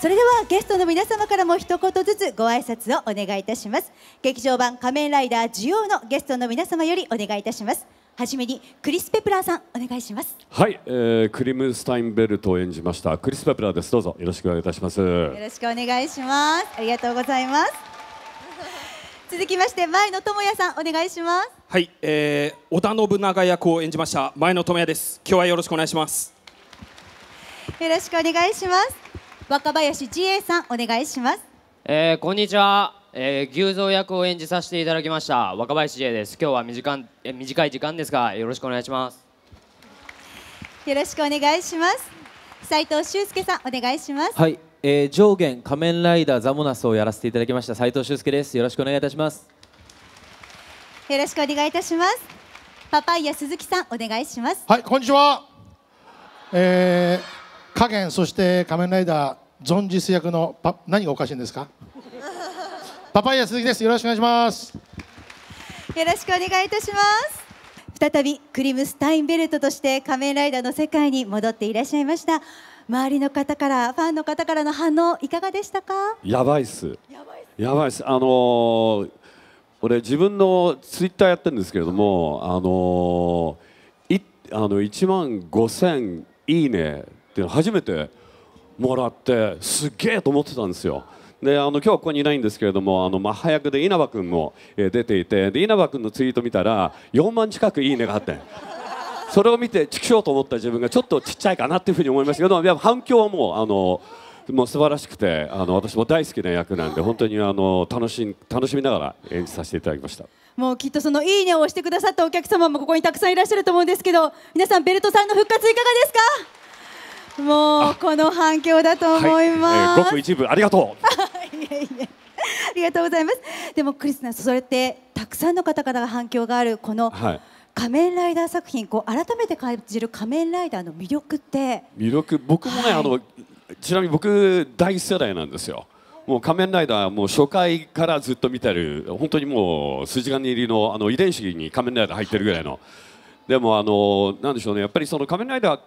それではゲストの皆様からも一言ずつご挨拶をお願いいたします劇場版仮面ライダー需要のゲストの皆様よりお願いいたしますはじめにクリス・ペプラーさんお願いしますはい、えー、クリムスタインベルトを演じましたクリス・ペプラーですどうぞよろしくお願いいたしますよろしくお願いしますありがとうございます続きまして前野智也さんお願いしますはい、えー、織田信長役を演じました前野智也です今日はよろしくお願いしますよろしくお願いします若林慈恵さんお願いします、えー、こんにちは、えー、牛蔵役を演じさせていただきました若林慈恵です今日は短え短い時間ですがよろしくお願いしますよろしくお願いします斉藤修介さんお願いしますはい、えー、上限仮面ライダーザモナスをやらせていただきました斉藤修介ですよろしくお願いいたしますよろしくお願いいたしますパパイヤ鈴木さんお願いしますはいこんにちは、えー、加減そして仮面ライダージョン・ジス役のパ何がおかしいんですかパパイヤ鈴木ですよろしくお願いしますよろしくお願いいたします再びクリムスタインベルトとして仮面ライダーの世界に戻っていらっしゃいました周りの方からファンの方からの反応いかがでしたかやばいっすやばいっすあのー、俺自分のツイッターやってるんですけれども、あのー、いあの1万5000いいねっていうの初めてもらってすげえと思ってたんですよ。であの今日はここにいないんですけれどもあのマ早くで稲葉君も、え出ていてで稲葉君のツイート見たら4万近くいいねがあってそれを見てちくしょうと思った自分がちょっとちっちゃいかなっていうふうに思いましたけどや反響はもうあのもう素晴らしくてあの私も大好きな役なんで本当にあの楽し楽しみながら演じさせていただきました。もうきっとそのいいねを押してくださったお客様もここにたくさんいらっしゃると思うんですけど皆さんベルトさんの復活いかがですかもうこの反響だと思います、はいえー、ごく一部ありがとう いえいえありがとうございますでもクリスナそれってたくさんの方々が反響があるこの、仮面ライダー作品こう改めて感じる仮面ライダーの魅力って魅力僕もね、はい、あのちなみに僕大世代なんですよもう仮面ライダーもう初回からずっと見てる本当にもう筋金入りのあの遺伝子に仮面ライダー入ってるぐらいのでもあのなんでしょうねやっぱりその仮面ライダー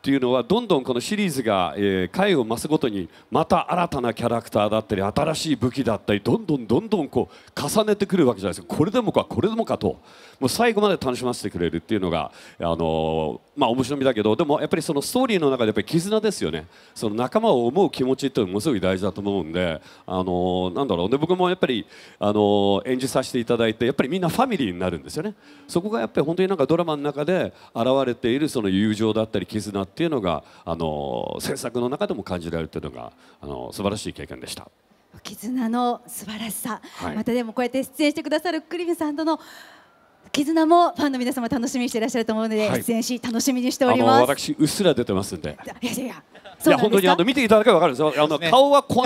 っていうのはどんどんこのシリーズが、えー、回を増すごとにまた新たなキャラクターだったり新しい武器だったりどんどんどんどんこう重ねてくるわけじゃないですかこれでもかこれでもかともう最後まで楽しませてくれるっていうのが、あのまあ、面白みだけどでもやっぱりそのストーリーの中でやっぱり絆ですよねその仲間を思う気持ちっていうのもすごい大事だと思うんで、あのなんだろうで僕もやっぱり、あの演じさせていただいてやっぱりみんなファミリーになるんですよね。そこがやっぱり本当になんかドラマの中で現れているその友情だったり絆っていうのがあの制作の中でも感じられるというのがあの素晴らしい経験でした。絆の素晴らしさ、はい、またでもこうやって出演してくださるクリムさんとの絆もファンの皆様楽しみにしていらっしゃると思うので、はい、出演し楽しみにしております私うっすら出てますんでいやいやいや本当にあの見ていただけば分かるんですよ、あの、顔は濃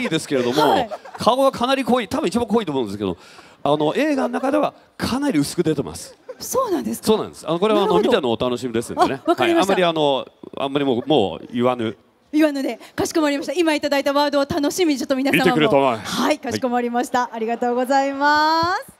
いですけれども、顔はかなり濃い多分一番濃いと思うんですけどあの映画の中ではかなり薄く出てますそうなんですそうなんです。あのこれはあの見たのお楽しみですんでね。あはい、あまりあのあんまりもうもう言わぬ。言わぬでかしこまりました。今いただいたワードを楽しみちょっと皆様もはいかしこまりました、はい、ありがとうございます。